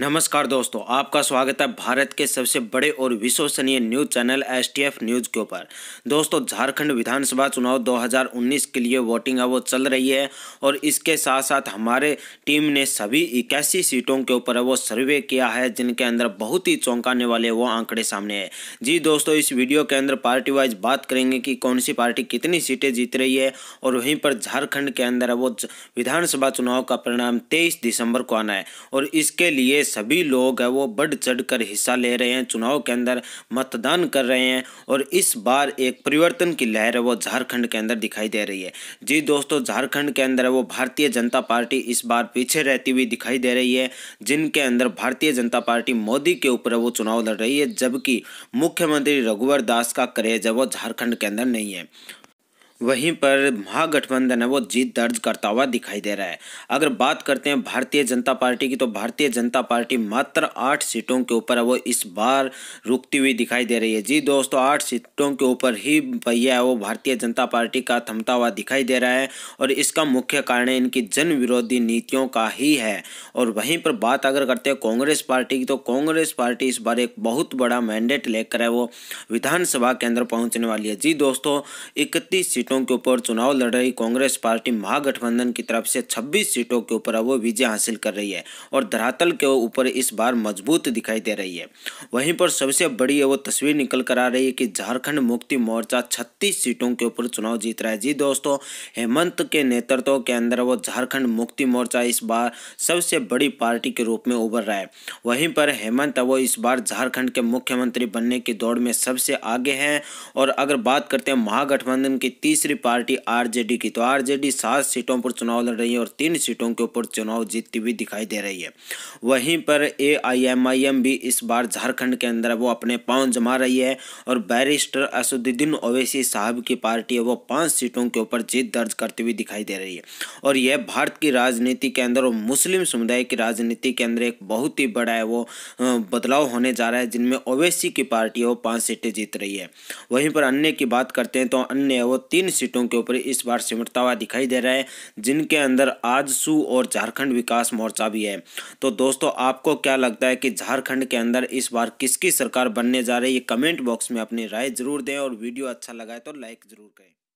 नमस्कार दोस्तों आपका स्वागत है भारत के सबसे बड़े और विश्वसनीय न्यूज चैनल एसटीएफ न्यूज़ के ऊपर दोस्तों झारखंड विधानसभा चुनाव 2019 के लिए वोटिंग है वो चल रही है और इसके साथ साथ हमारे टीम ने सभी इक्यासी सीटों के ऊपर वो सर्वे किया है जिनके अंदर बहुत ही चौंकाने वाले वो आंकड़े सामने है जी दोस्तों इस वीडियो के अंदर पार्टी वाइज बात करेंगे कि कौन सी पार्टी कितनी सीटें जीत रही है और वहीं पर झारखंड के अंदर वो विधानसभा चुनाव का परिणाम तेईस दिसंबर को आना है और इसके लिए सभी लोग हैं वो बढ़ चढ़ कर हिस्सा ले रहे हैं चुनाव के अंदर मतदान कर रहे हैं और इस बार एक परिवर्तन की लहर है वो झारखंड के अंदर दिखाई दे रही है जी दोस्तों झारखंड के अंदर वो भारतीय जनता पार्टी इस बार पीछे रहती हुई दिखाई दे रही है जिनके अंदर भारतीय जनता पार्टी मोदी के ऊपर वो चुनाव लड़ रही है जबकि मुख्यमंत्री रघुवर दास का क्रेज है वो झारखंड के अंदर नहीं है वहीं पर महागठबंधन है वो जीत दर्ज करता हुआ दिखाई दे रहा है अगर बात करते हैं भारतीय जनता पार्टी की तो भारतीय जनता पार्टी मात्र आठ सीटों के ऊपर वो इस बार रुकती हुई दिखाई दे रही है जी दोस्तों आठ सीटों के ऊपर ही पहिया है वो भारतीय जनता पार्टी का थमता हुआ दिखाई दे रहा है और इसका मुख्य कारण इनकी जन विरोधी नीतियों का ही है और वहीं पर बात अगर करते हैं कांग्रेस पार्टी की तो कांग्रेस पार्टी इस बार एक बहुत बड़ा मैंडेट लेकर है वो विधानसभा केंद्र पहुँचने वाली है जी दोस्तों इकतीस सीटों के ऊपर चुनाव लड़ रही कांग्रेस पार्टी महागठबंधन की तरफ से 26 सीटों के ऊपर वो विजय हासिल कर रही है और धरातल के ऊपर इस बार मजबूत दिखाई दे रही है वहीं पर सबसे बड़ी वो तस्वीर निकल कर आ रही है कि झारखंड मुक्ति मोर्चा छत्तीस सीटों के ऊपर चुनाव जीत रहा है जी दोस्तों हेमंत के नेतृत्व के अंदर वो झारखंड मुक्ति मोर्चा इस बार सबसे बड़ी पार्टी के रूप में उभर रहा है वहीं पर हेमंत वो इस बार झारखंड के मुख्यमंत्री बनने की दौड़ में सबसे आगे हैं और अगर बात करते हैं महागठबंधन की तीस तीसरी पार्टी आरजेडी की तो आरजेडी सात सीटों पर चुनाव लड़ रही है और तीन सीटों के ऊपर चुनाव जीतती हुई दिखाई दे रही है वहीं पर एआईएमआईएम भी इस बार झारखंड के अंदर वो अपने पाँव जमा रही है और बैरिस्टर असदुद्दीन ओवैसी साहब की पार्टी है वो पाँच सीटों के ऊपर जीत दर्ज करती हुई दिखाई दे रही है और यह भारत की राजनीति के अंदर और मुस्लिम समुदाय की राजनीति के अंदर एक बहुत ही बड़ा है वो बदलाव होने जा रहा है जिनमें ओवैसी की पार्टी है वो पाँच सीटें जीत रही है वहीं पर अन्य की बात करते हैं तो अन्य वो तीन तीन सीटों के ऊपर इस बार सिमटता हुआ दिखाई दे रहा है जिनके अंदर आजसू और झारखंड विकास मोर्चा भी है तो दोस्तों आपको क्या लगता है कि झारखंड के अंदर इस बार किसकी सरकार बनने जा रही है कमेंट बॉक्स में अपनी राय जरूर दें और वीडियो अच्छा लगा है तो लाइक जरूर करें